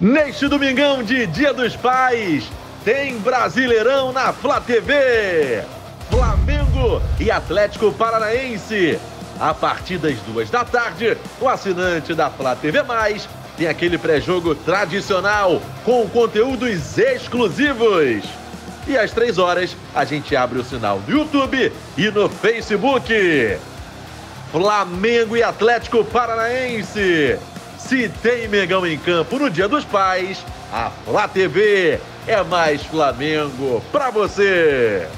Neste domingão de Dia dos Pais, tem Brasileirão na Flá TV. Flamengo e Atlético Paranaense. A partir das duas da tarde, o assinante da Flá TV Mais tem aquele pré-jogo tradicional com conteúdos exclusivos. E às três horas, a gente abre o sinal no YouTube e no Facebook. Flamengo e Atlético Paranaense. Se tem megão em campo no Dia dos Pais, a Flá TV é mais Flamengo para você.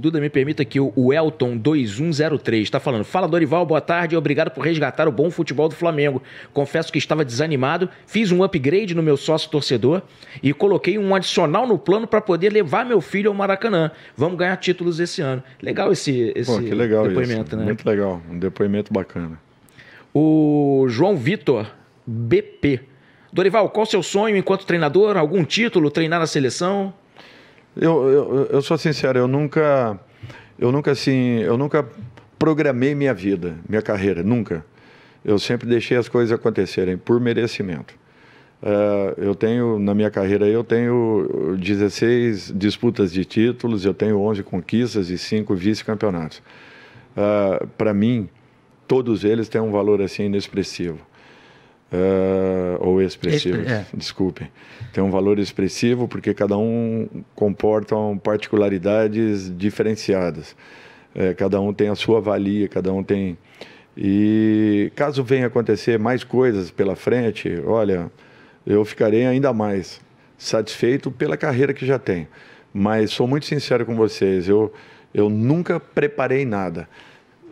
Duda me permita que o Elton2103 está falando. Fala Dorival, boa tarde. Obrigado por resgatar o bom futebol do Flamengo. Confesso que estava desanimado. Fiz um upgrade no meu sócio torcedor e coloquei um adicional no plano para poder levar meu filho ao Maracanã. Vamos ganhar títulos esse ano. Legal esse, esse Pô, legal depoimento, isso. né? Muito legal. Um depoimento bacana. O João Vitor, BP. Dorival, qual seu sonho enquanto treinador? Algum título? Treinar na seleção? Eu, eu, eu sou sincero, eu nunca, eu nunca assim, eu nunca programei minha vida, minha carreira, nunca. Eu sempre deixei as coisas acontecerem por merecimento. Uh, eu tenho na minha carreira eu tenho 16 disputas de títulos, eu tenho 11 conquistas e 5 vice-campeonatos. Uh, eh, Para mim, todos eles têm um valor assim inexpressivo uh, ou expressivos, Expre é. desculpem. Tem um valor expressivo porque cada um comporta particularidades diferenciadas. É, cada um tem a sua valia, cada um tem... E caso venha acontecer mais coisas pela frente, olha, eu ficarei ainda mais satisfeito pela carreira que já tenho. Mas sou muito sincero com vocês, eu, eu nunca preparei nada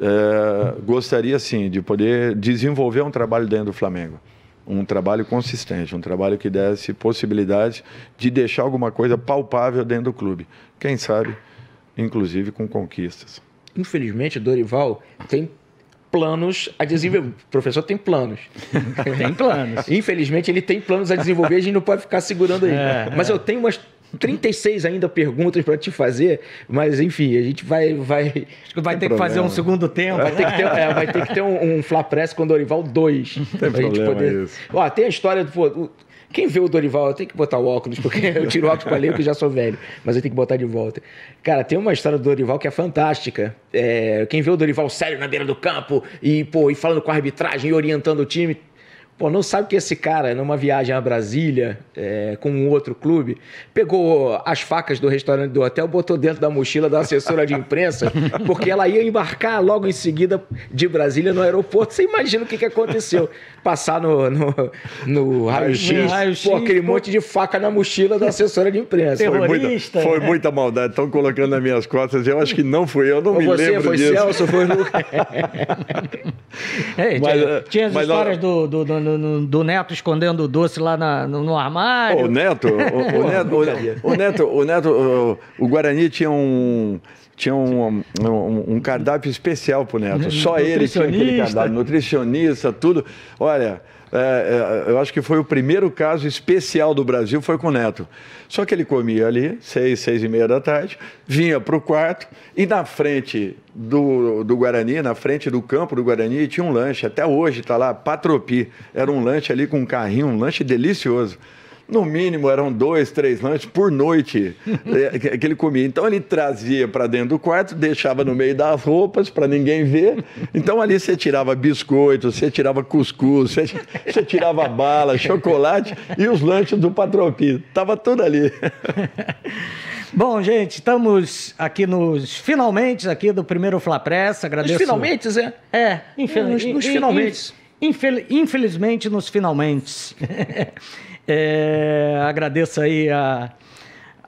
é, gostaria sim de poder desenvolver um trabalho dentro do Flamengo. Um trabalho consistente, um trabalho que desse possibilidade de deixar alguma coisa palpável dentro do clube. Quem sabe, inclusive com conquistas. Infelizmente, Dorival tem planos a desenvolver. O professor tem planos. tem planos. Infelizmente, ele tem planos a desenvolver, a gente não pode ficar segurando aí. É, Mas é. eu tenho umas 36 ainda perguntas para te fazer, mas enfim, a gente vai. vai Acho que vai ter problema. que fazer um segundo tempo. Vai ter né? que ter, é, vai ter, que ter um, um press com Dorival 2. Tem pra gente poder. Isso. Ó, tem a história do. quem vê o Dorival, eu tenho que botar o óculos, porque eu tiro o óculos pra ler, porque já sou velho, mas eu tenho que botar de volta. Cara, tem uma história do Dorival que é fantástica. É, quem vê o Dorival sério na beira do campo e, pô, e falando com a arbitragem e orientando o time, Pô, não sabe que esse cara, numa viagem a Brasília é, com um outro clube, pegou as facas do restaurante do hotel, botou dentro da mochila da assessora de imprensa, porque ela ia embarcar logo em seguida de Brasília no aeroporto. Você imagina o que, que aconteceu? Passar no, no, no raio-x, raio pô, aquele pô. monte de faca na mochila da assessora de imprensa. Terrorista. Foi muita, né? foi muita maldade. Estão colocando nas minhas costas. Eu acho que não fui eu, não Ou me você, lembro foi disso. Celso, foi Lucas. é, tinha, tinha as mas, histórias do, do, do no, no, do Neto escondendo o doce lá na, no, no, armário. O Neto, o, o, Neto, o, o Neto, o, Neto, o, o Guarani tinha um tinha um, um, um cardápio especial pro Neto. Só ele tinha aquele cardápio, nutricionista, tudo. Olha, é, é, eu acho que foi o primeiro caso especial do Brasil, foi com o Neto. Só que ele comia ali, seis, seis e meia da tarde, vinha para o quarto e na frente do, do Guarani, na frente do campo do Guarani, tinha um lanche, até hoje está lá, Patropi. Era um lanche ali com um carrinho, um lanche delicioso no mínimo eram dois, três lanches por noite é, que, ele comia. Então ele trazia para dentro do quarto, deixava no meio das roupas para ninguém ver. Então ali você tirava biscoito, você tirava cuscuz, você, tirava bala, chocolate e os lanches do Patropi. Tava tudo ali. Bom, gente, estamos aqui nos finalmente aqui do primeiro Fla Pressa. Agradeço. Nos finalmente, Zé? É, infel... É, nos, nos finalmente. Infel... Infelizmente, nos finalmente. É, agradeço aí a,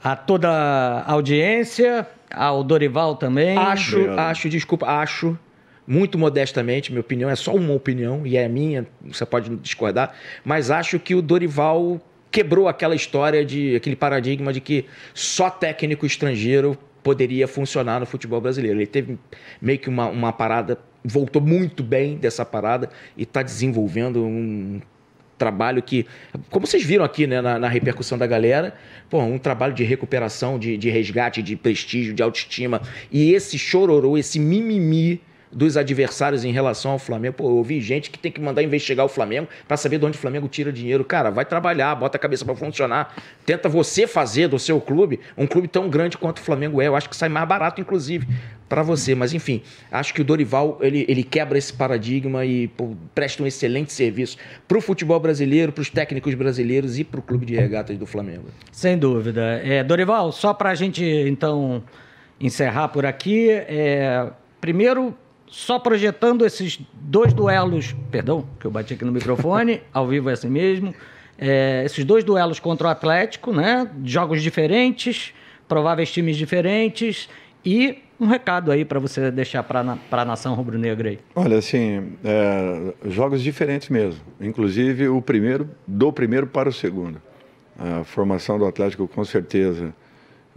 a toda a audiência, ao Dorival também. Acho, Obrigado. acho, desculpa, acho muito modestamente, minha opinião é só uma opinião e é minha, você pode discordar, mas acho que o Dorival quebrou aquela história de aquele paradigma de que só técnico estrangeiro poderia funcionar no futebol brasileiro. Ele teve meio que uma, uma parada, voltou muito bem dessa parada e está desenvolvendo um trabalho que, como vocês viram aqui né, na, na repercussão da galera, pô, um trabalho de recuperação, de, de resgate, de prestígio, de autoestima. E esse chororô, esse mimimi dos adversários em relação ao Flamengo. Pô, eu ouvi gente que tem que mandar investigar o Flamengo para saber de onde o Flamengo tira dinheiro. Cara, vai trabalhar, bota a cabeça para funcionar. Tenta você fazer do seu clube um clube tão grande quanto o Flamengo é. Eu acho que sai mais barato, inclusive, para você. Mas, enfim, acho que o Dorival ele, ele quebra esse paradigma e pô, presta um excelente serviço para o futebol brasileiro, para os técnicos brasileiros e para o clube de regatas do Flamengo. Sem dúvida. É, Dorival, só para a gente, então, encerrar por aqui, é, primeiro só projetando esses dois duelos, perdão, que eu bati aqui no microfone, ao vivo é assim mesmo, é, esses dois duelos contra o Atlético, né? Jogos diferentes, prováveis times diferentes e um recado aí para você deixar para a nação rubro-negra aí. Olha, assim, é, jogos diferentes mesmo. Inclusive o primeiro, do primeiro para o segundo. A formação do Atlético, com certeza,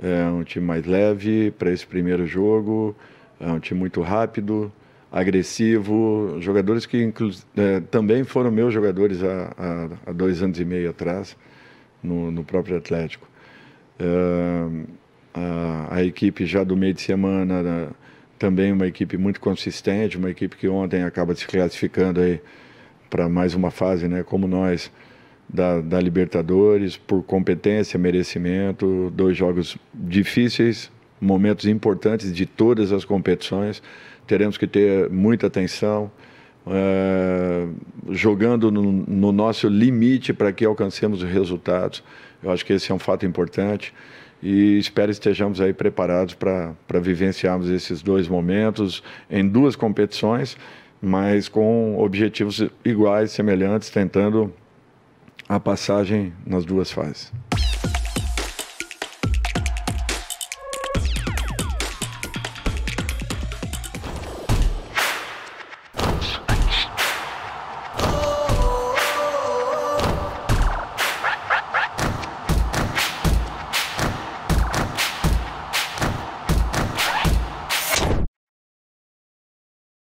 é um time mais leve para esse primeiro jogo, é um time muito rápido, agressivo, jogadores que é, também foram meus jogadores há, há, dois anos e meio atrás, no, no próprio Atlético. É, a, a, equipe já do meio de semana, né, também uma equipe muito consistente, uma equipe que ontem acaba se classificando aí para mais uma fase, né, como nós, da, da Libertadores, por competência, merecimento, dois jogos difíceis, momentos importantes de todas as competições. Teremos que ter muita atenção, eh, jogando no, no, nosso limite para que alcancemos os resultados. Eu acho que esse é um fato importante e espero que estejamos aí preparados para vivenciarmos esses dois momentos em duas competições, mas com objetivos iguais, semelhantes, tentando a passagem nas duas fases.